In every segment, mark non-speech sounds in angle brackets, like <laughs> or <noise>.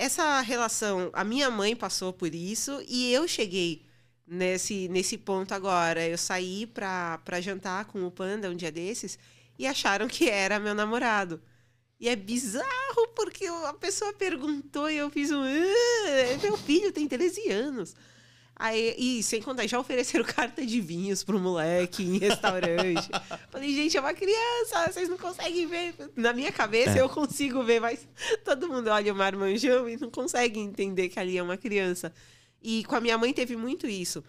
essa relação, a minha mãe passou por isso e eu cheguei nesse, nesse ponto agora. Eu saí para jantar com o Panda um dia desses e acharam que era meu namorado. E é bizarro porque a pessoa perguntou e eu fiz um. meu filho tem 13 anos. Aí, e sem contar, já ofereceram <laughs> carta de vinhos pro moleque em restaurante. <laughs> Falei, gente, é uma criança, vocês não conseguem ver. Na minha cabeça é. eu consigo ver, mas todo mundo olha o marmanjão e não consegue entender que ali é uma criança. E com a minha mãe teve muito isso.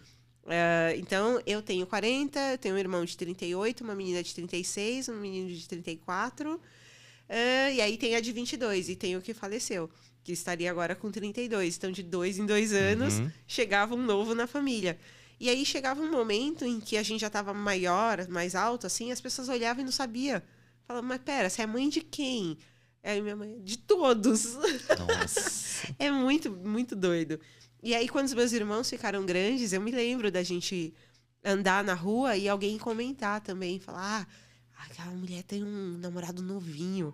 Uh, então, eu tenho 40, tenho um irmão de 38, uma menina de 36, um menino de 34. Uh, e aí tem a de 22 e tem o que faleceu, que estaria agora com 32. Então, de dois em dois anos, uhum. chegava um novo na família. E aí chegava um momento em que a gente já estava maior, mais alto, assim, as pessoas olhavam e não sabia. Falavam, mas pera, você é mãe de quem? é minha mãe, de todos. <laughs> é muito, muito doido. E aí, quando os meus irmãos ficaram grandes, eu me lembro da gente andar na rua e alguém comentar também, falar, ah, Aquela mulher tem um namorado novinho.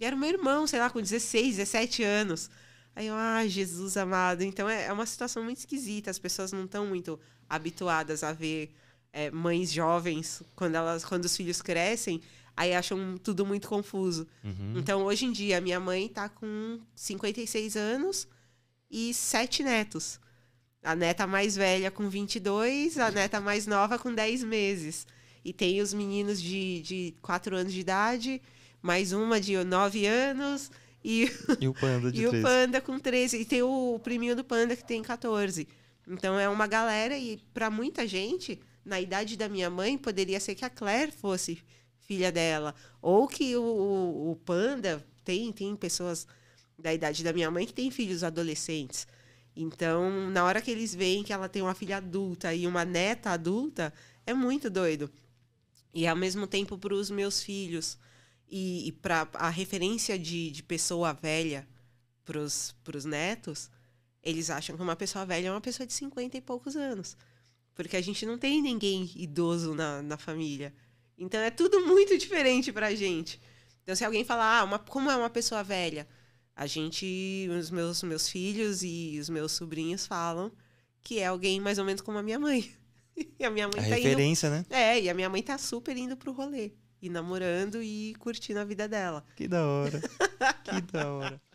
E era o meu irmão, sei lá, com 16, 17 anos. Aí eu, ah, Jesus amado. Então é, é uma situação muito esquisita. As pessoas não estão muito habituadas a ver é, mães jovens quando, elas, quando os filhos crescem. Aí acham tudo muito confuso. Uhum. Então, hoje em dia, minha mãe está com 56 anos e sete netos. A neta mais velha com 22, a neta mais nova com 10 meses. E tem os meninos de, de 4 anos de idade, mais uma de 9 anos. E, <laughs> e o panda de E 13. o panda com 13. E tem o priminho do panda que tem 14. Então é uma galera, e para muita gente, na idade da minha mãe, poderia ser que a Claire fosse filha dela. Ou que o, o, o panda. Tem, tem pessoas da idade da minha mãe que tem filhos adolescentes. Então, na hora que eles veem que ela tem uma filha adulta e uma neta adulta, é muito doido. E ao mesmo tempo para os meus filhos. E, e para a referência de, de pessoa velha para os netos, eles acham que uma pessoa velha é uma pessoa de 50 e poucos anos. Porque a gente não tem ninguém idoso na, na família. Então é tudo muito diferente a gente. Então, se alguém falar, ah, uma, como é uma pessoa velha? A gente, os meus, meus filhos e os meus sobrinhos falam que é alguém mais ou menos como a minha mãe. <laughs> E a minha mãe a tá referência, indo... né? É, e a minha mãe tá super indo pro rolê. E namorando e curtindo a vida dela. Que da hora. <laughs> que da hora.